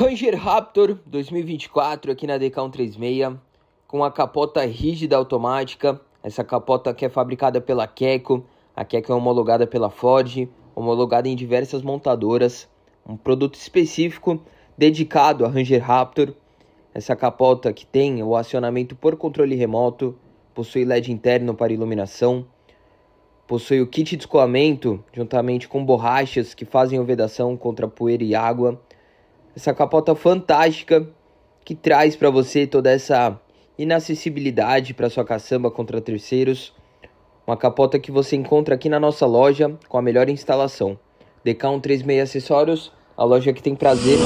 Ranger Raptor 2024 aqui na Decão 36 com a capota rígida automática. Essa capota que é fabricada pela Keco, a Keco é homologada pela Ford, homologada em diversas montadoras, um produto específico dedicado a Ranger Raptor. Essa capota que tem o acionamento por controle remoto, possui LED interno para iluminação, possui o kit de escoamento juntamente com borrachas que fazem vedação contra poeira e água essa capota fantástica que traz para você toda essa inacessibilidade para sua caçamba contra terceiros. Uma capota que você encontra aqui na nossa loja com a melhor instalação. DK136 Acessórios, a loja que tem prazer.